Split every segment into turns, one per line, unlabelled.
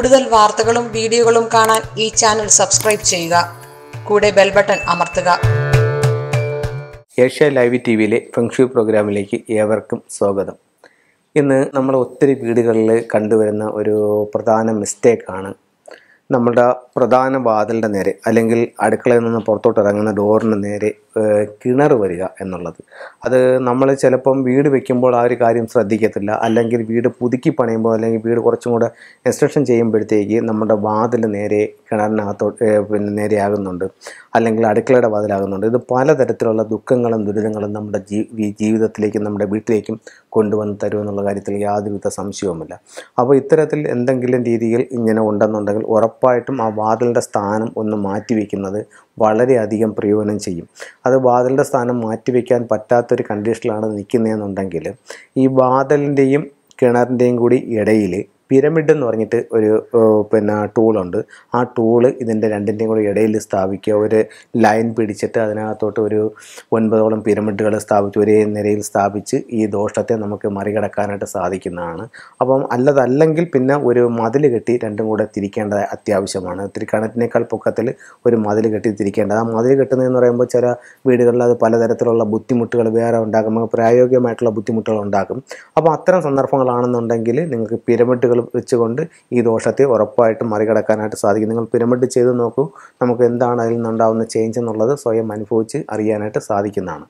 കൂടുതൽ വാർത്തകളും വീഡിയോകളും കാണാൻ ഈ ചാനൽ സബ്സ്ക്രൈബ് ചെയ്യുക കൂടെ ബെൽ ബട്ടൺ അമർത്തുക ഏഷ്യ ലൈവ് ടി വിയിലെ ഫെങ്ഷു പ്രോഗ്രാമിലേക്ക് ഏവർക്കും സ്വാഗതം ഇന്ന് നമ്മൾ ഒത്തിരി വീടുകളിൽ കണ്ടുവരുന്ന ഒരു പ്രധാന മിസ്റ്റേക്കാണ് നമ്മുടെ പ്രധാന വാതിലിൻ്റെ നേരെ അല്ലെങ്കിൽ അടുക്കളയിൽ നിന്ന് പുറത്തോട്ട് ഇറങ്ങുന്ന ഡോറിൻ്റെ നേരെ കിണർ വരിക എന്നുള്ളത് അത് നമ്മൾ ചിലപ്പം വീട് വെക്കുമ്പോൾ ആ ഒരു കാര്യം ശ്രദ്ധിക്കത്തില്ല അല്ലെങ്കിൽ വീട് പുതുക്കി പണിയുമ്പോൾ അല്ലെങ്കിൽ വീട് കുറച്ചും കൂടെ ഇൻസ്ട്രക്ഷൻ ചെയ്യുമ്പോഴത്തേക്ക് നമ്മുടെ വാതിൽ നേരെ കിണറിനകത്തോട്ട് പിന്നെ നേരെയാകുന്നുണ്ട് അല്ലെങ്കിൽ അടുക്കളയുടെ വാതിലാകുന്നുണ്ട് ഇത് പലതരത്തിലുള്ള ദുഃഖങ്ങളും ദുരിതങ്ങളും നമ്മുടെ ജീവിതത്തിലേക്കും നമ്മുടെ വീട്ടിലേക്കും കൊണ്ടുവന്ന് തരുമെന്നുള്ള കാര്യത്തിൽ യാതൊരുവിധ സംശയവുമില്ല അപ്പോൾ ഇത്തരത്തിൽ എന്തെങ്കിലും രീതിയിൽ ഇങ്ങനെ ഉണ്ടെന്നുണ്ടെങ്കിൽ ഉറപ്പായിട്ടും ആ വാതിലിൻ്റെ സ്ഥാനം ഒന്ന് മാറ്റിവെക്കുന്നത് വളരെയധികം പ്രയോജനം ചെയ്യും അത് വാതിലിൻ്റെ സ്ഥാനം മാറ്റിവെക്കാൻ പറ്റാത്തൊരു കണ്ടീഷനിലാണ് നിൽക്കുന്നതെന്നുണ്ടെങ്കിൽ ഈ വാതിലിൻ്റെയും കിണറിൻ്റെയും കൂടി ഇടയിൽ പിരമിഡ് എന്ന് പറഞ്ഞിട്ട് ഒരു പിന്നെ ടൂളുണ്ട് ആ ടൂള് ഇതിൻ്റെ രണ്ടിൻ്റെയും കൂടി ഇടയിൽ സ്ഥാപിക്കുക ഒരു ലൈൻ പിടിച്ചിട്ട് അതിനകത്തോട്ട് ഒരു ഒൻപതോളം പിരമിഡുകൾ സ്ഥാപിച്ച് ഒരേ നിരയിൽ സ്ഥാപിച്ച് ഈ ദോഷത്തെ നമുക്ക് മറികടക്കാനായിട്ട് സാധിക്കുന്നതാണ് അപ്പം അല്ലതല്ലെങ്കിൽ പിന്നെ ഒരു മതിൽ കെട്ടി രണ്ടും കൂടെ തിരിക്കേണ്ടത് അത്യാവശ്യമാണ് തിരിക്കണത്തിനേക്കാൾ പൊക്കത്തിൽ ഒരു മതിൽ കെട്ടി തിരിക്കേണ്ടത് ആ മതിൽ കെട്ടുന്നതെന്ന് പറയുമ്പോൾ ചില വീടുകളിൽ അത് പലതരത്തിലുള്ള ബുദ്ധിമുട്ടുകൾ വേറെ ഉണ്ടാക്കും പ്രായോഗികമായിട്ടുള്ള ബുദ്ധിമുട്ടുകൾ ഉണ്ടാകും അപ്പോൾ അത്തരം സന്ദർഭങ്ങളാണെന്നുണ്ടെങ്കിൽ നിങ്ങൾക്ക് പിരമിഡുകൾ വെച്ചുകൊണ്ട് ഈ ദോഷത്തെ ഉറപ്പായിട്ടും മറികടക്കാനായിട്ട് സാധിക്കും നിങ്ങൾ പിരമിഡ് ചെയ്ത് നോക്കൂ നമുക്ക് എന്താണ് അതിൽ നിന്നുണ്ടാകുന്ന ചേഞ്ച് എന്നുള്ളത് സ്വയം അനുഭവിച്ച് അറിയാനായിട്ട് സാധിക്കുന്നതാണ്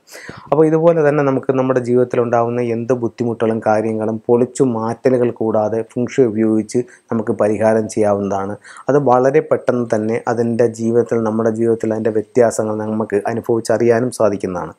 അപ്പോൾ ഇതുപോലെ തന്നെ നമുക്ക് നമ്മുടെ ജീവിതത്തിലുണ്ടാകുന്ന എന്ത് ബുദ്ധിമുട്ടുകളും കാര്യങ്ങളും പൊളിച്ചു മാറ്റലുകൾ കൂടാതെ ഫുങ്ഷി ഉപയോഗിച്ച് നമുക്ക് പരിഹാരം ചെയ്യാവുന്നതാണ് അത് വളരെ പെട്ടെന്ന് തന്നെ അതിൻ്റെ ജീവിതത്തിൽ നമ്മുടെ ജീവിതത്തിൽ അതിൻ്റെ വ്യത്യാസങ്ങൾ നമുക്ക് അനുഭവിച്ചറിയാനും സാധിക്കുന്നതാണ്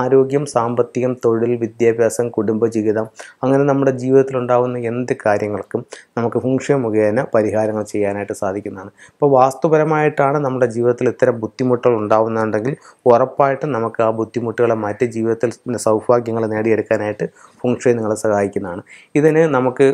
ആരോഗ്യം സാമ്പത്തികം തൊഴിൽ വിദ്യാഭ്യാസം കുടുംബജീവിതം അങ്ങനെ നമ്മുടെ ജീവിതത്തിലുണ്ടാകുന്ന എന്ത് കാര്യങ്ങൾക്കും നമുക്ക് ഫുങ്ഷ മുഖേന പരിഹാരങ്ങൾ ചെയ്യാനായിട്ട് സാധിക്കുന്നതാണ് അപ്പോൾ വാസ്തുപരമായിട്ടാണ് നമ്മുടെ ജീവിതത്തിൽ ഇത്തരം ബുദ്ധിമുട്ടുകൾ ഉണ്ടാകുന്നുണ്ടെങ്കിൽ ഉറപ്പായിട്ടും നമുക്ക് ആ ബുദ്ധിമുട്ടുകളെ മാറ്റി ജീവിതത്തിൽ സൗഭാഗ്യങ്ങൾ നേടിയെടുക്കാനായിട്ട് ഫുങ്ഷ നിങ്ങളെ സഹായിക്കുന്നതാണ് ഇതിന് നമുക്ക്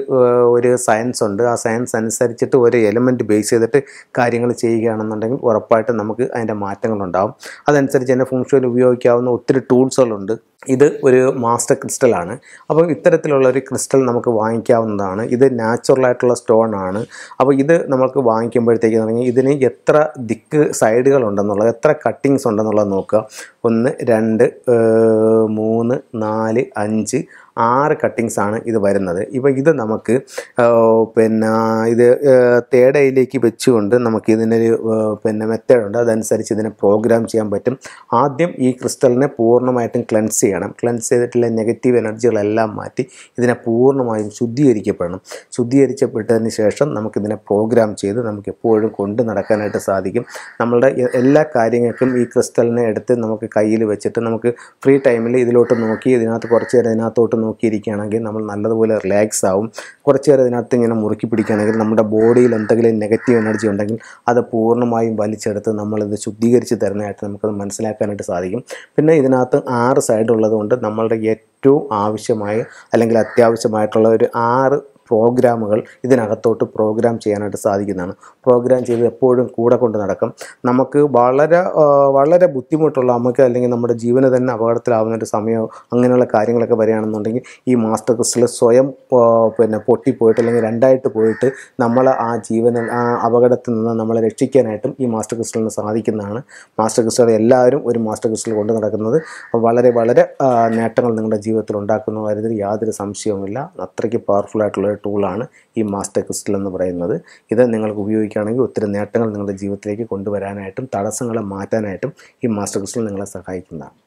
ഒരു സയൻസ് ഉണ്ട് ആ സയൻസ് അനുസരിച്ചിട്ട് ഒരു എലമെൻറ്റ് ബേസ് ചെയ്തിട്ട് കാര്യങ്ങൾ ചെയ്യുകയാണെന്നുണ്ടെങ്കിൽ ഉറപ്പായിട്ടും നമുക്ക് അതിൻ്റെ മാറ്റങ്ങളുണ്ടാകും അതനുസരിച്ച് തന്നെ ഫുങ്ഷയിൽ ഉപയോഗിക്കാവുന്ന ഒത്തിരി ടൂൾസുകളുണ്ട് ഇത് ഒരു മാസ്റ്റർ ക്രിസ്റ്റലാണ് അപ്പോൾ ഇത്തരത്തിലുള്ള ഒരു ക്രിസ്റ്റൽ നമുക്ക് വാങ്ങിക്കാവുന്നതാണ് ഇത് നാച്ചുറൽ ആയിട്ടുള്ള സ്റ്റോൺ ആണ് അപ്പോൾ ഇത് നമുക്ക് വാങ്ങിക്കുമ്പോഴത്തേക്ക് തുടങ്ങി ഇതിന് എത്ര ദിക്ക് സൈഡുകളുണ്ടെന്നുള്ളത് എത്ര കട്ടിങ്സ് ഉണ്ടെന്നുള്ളത് നോക്കുക ഒന്ന് രണ്ട് മൂന്ന് നാല് അഞ്ച് ആറ് കട്ടിങ്സ് ആണ് ഇത് വരുന്നത് ഇപ്പോൾ ഇത് നമുക്ക് പിന്നെ ഇത് തേടയിലേക്ക് വെച്ചുകൊണ്ട് നമുക്ക് ഇതിനൊരു പിന്നെ മെത്തേഡുണ്ട് അതനുസരിച്ച് ഇതിനെ പ്രോഗ്രാം ചെയ്യാൻ പറ്റും ആദ്യം ഈ ക്രിസ്റ്റലിനെ പൂർണ്ണമായിട്ടും ക്ലെൻസ് ചെയ്യണം ക്ലെൻസ് ചെയ്തിട്ടുള്ള നെഗറ്റീവ് എനർജികളെല്ലാം മാറ്റി ഇതിനെ പൂർണ്ണമായും ശുദ്ധീകരിക്കപ്പെടണം ശുദ്ധീകരിച്ചപ്പെട്ടതിന് ശേഷം നമുക്കിതിനെ പ്രോഗ്രാം ചെയ്ത് നമുക്ക് എപ്പോഴും കൊണ്ട് നടക്കാനായിട്ട് സാധിക്കും നമ്മളുടെ എല്ലാ കാര്യങ്ങൾക്കും ഈ ക്രിസ്റ്റലിനെ എടുത്ത് നമുക്ക് കയ്യിൽ വെച്ചിട്ട് നമുക്ക് ഫ്രീ ടൈമിൽ ഇതിലോട്ട് നോക്കി ഇതിനകത്ത് കുറച്ച് നേരം ഇതിനകത്തോട്ട് നോക്കിയിരിക്കുകയാണെങ്കിൽ നമ്മൾ നല്ലതുപോലെ റിലാക്സ് ആവും കുറച്ച് നേരം ഇതിനകത്ത് ഇങ്ങനെ മുറുക്കി പിടിക്കുകയാണെങ്കിൽ നമ്മുടെ ബോഡിയിൽ എന്തെങ്കിലും നെഗറ്റീവ് എനർജി ഉണ്ടെങ്കിൽ അത് പൂർണ്ണമായും വലിച്ചെടുത്ത് നമ്മളിത് ശുദ്ധീകരിച്ച് തരുന്നതായിട്ട് നമുക്കത് മനസ്സിലാക്കാനായിട്ട് സാധിക്കും പിന്നെ ഇതിനകത്ത് ആറ് സൈഡ് ഉള്ളതുകൊണ്ട് നമ്മളുടെ ഏറ്റവും ആവശ്യമായ അല്ലെങ്കിൽ അത്യാവശ്യമായിട്ടുള്ള ഒരു ആറ് പ്രോഗ്രാമുകൾ ഇതിനകത്തോട്ട് പ്രോഗ്രാം ചെയ്യാനായിട്ട് സാധിക്കുന്നതാണ് പ്രോഗ്രാം ചെയ്ത് എപ്പോഴും കൂടെ കൊണ്ട് നടക്കും നമുക്ക് വളരെ വളരെ ബുദ്ധിമുട്ടുള്ള നമുക്ക് അല്ലെങ്കിൽ നമ്മുടെ ജീവന് തന്നെ അപകടത്തിലാവുന്ന ഒരു സമയമോ അങ്ങനെയുള്ള കാര്യങ്ങളൊക്കെ വരികയാണെന്നുണ്ടെങ്കിൽ ഈ മാസ്റ്റർ ക്രിസ്റ്റൽ സ്വയം പിന്നെ പൊട്ടിപ്പോയിട്ട് അല്ലെങ്കിൽ രണ്ടായിട്ട് പോയിട്ട് നമ്മൾ ആ ജീവന ആ അപകടത്തിൽ നിന്ന് നമ്മളെ രക്ഷിക്കാനായിട്ടും ഈ മാസ്റ്റർ ക്രിസ്റ്റലിന് സാധിക്കുന്നതാണ് മാസ്റ്റർ ക്രിസ്റ്റൽ എല്ലാവരും ഒരു മാസ്റ്റർ ക്രിസ്റ്റൽ കൊണ്ട് നടക്കുന്നത് വളരെ വളരെ നേട്ടങ്ങൾ നിങ്ങളുടെ ജീവിതത്തിൽ ഉണ്ടാക്കുന്നതായിരുന്നു യാതൊരു സംശയവുമില്ല അത്രയ്ക്ക് പവർഫുൾ ആയിട്ടുള്ള ടൂളാണ് ഈ മാസ്റ്റർ ക്രിസ്റ്റൽ എന്ന് പറയുന്നത് ഇത് നിങ്ങൾക്ക് ഉപയോഗിക്കുകയാണെങ്കിൽ ഒത്തിരി നേട്ടങ്ങൾ നിങ്ങളുടെ ജീവിതത്തിലേക്ക് കൊണ്ടുവരാനായിട്ടും തടസ്സങ്ങളെ മാറ്റാനായിട്ടും ഈ മാസ്റ്റർ ക്രിസ്റ്റൽ നിങ്ങളെ സഹായിക്കുന്നതാണ്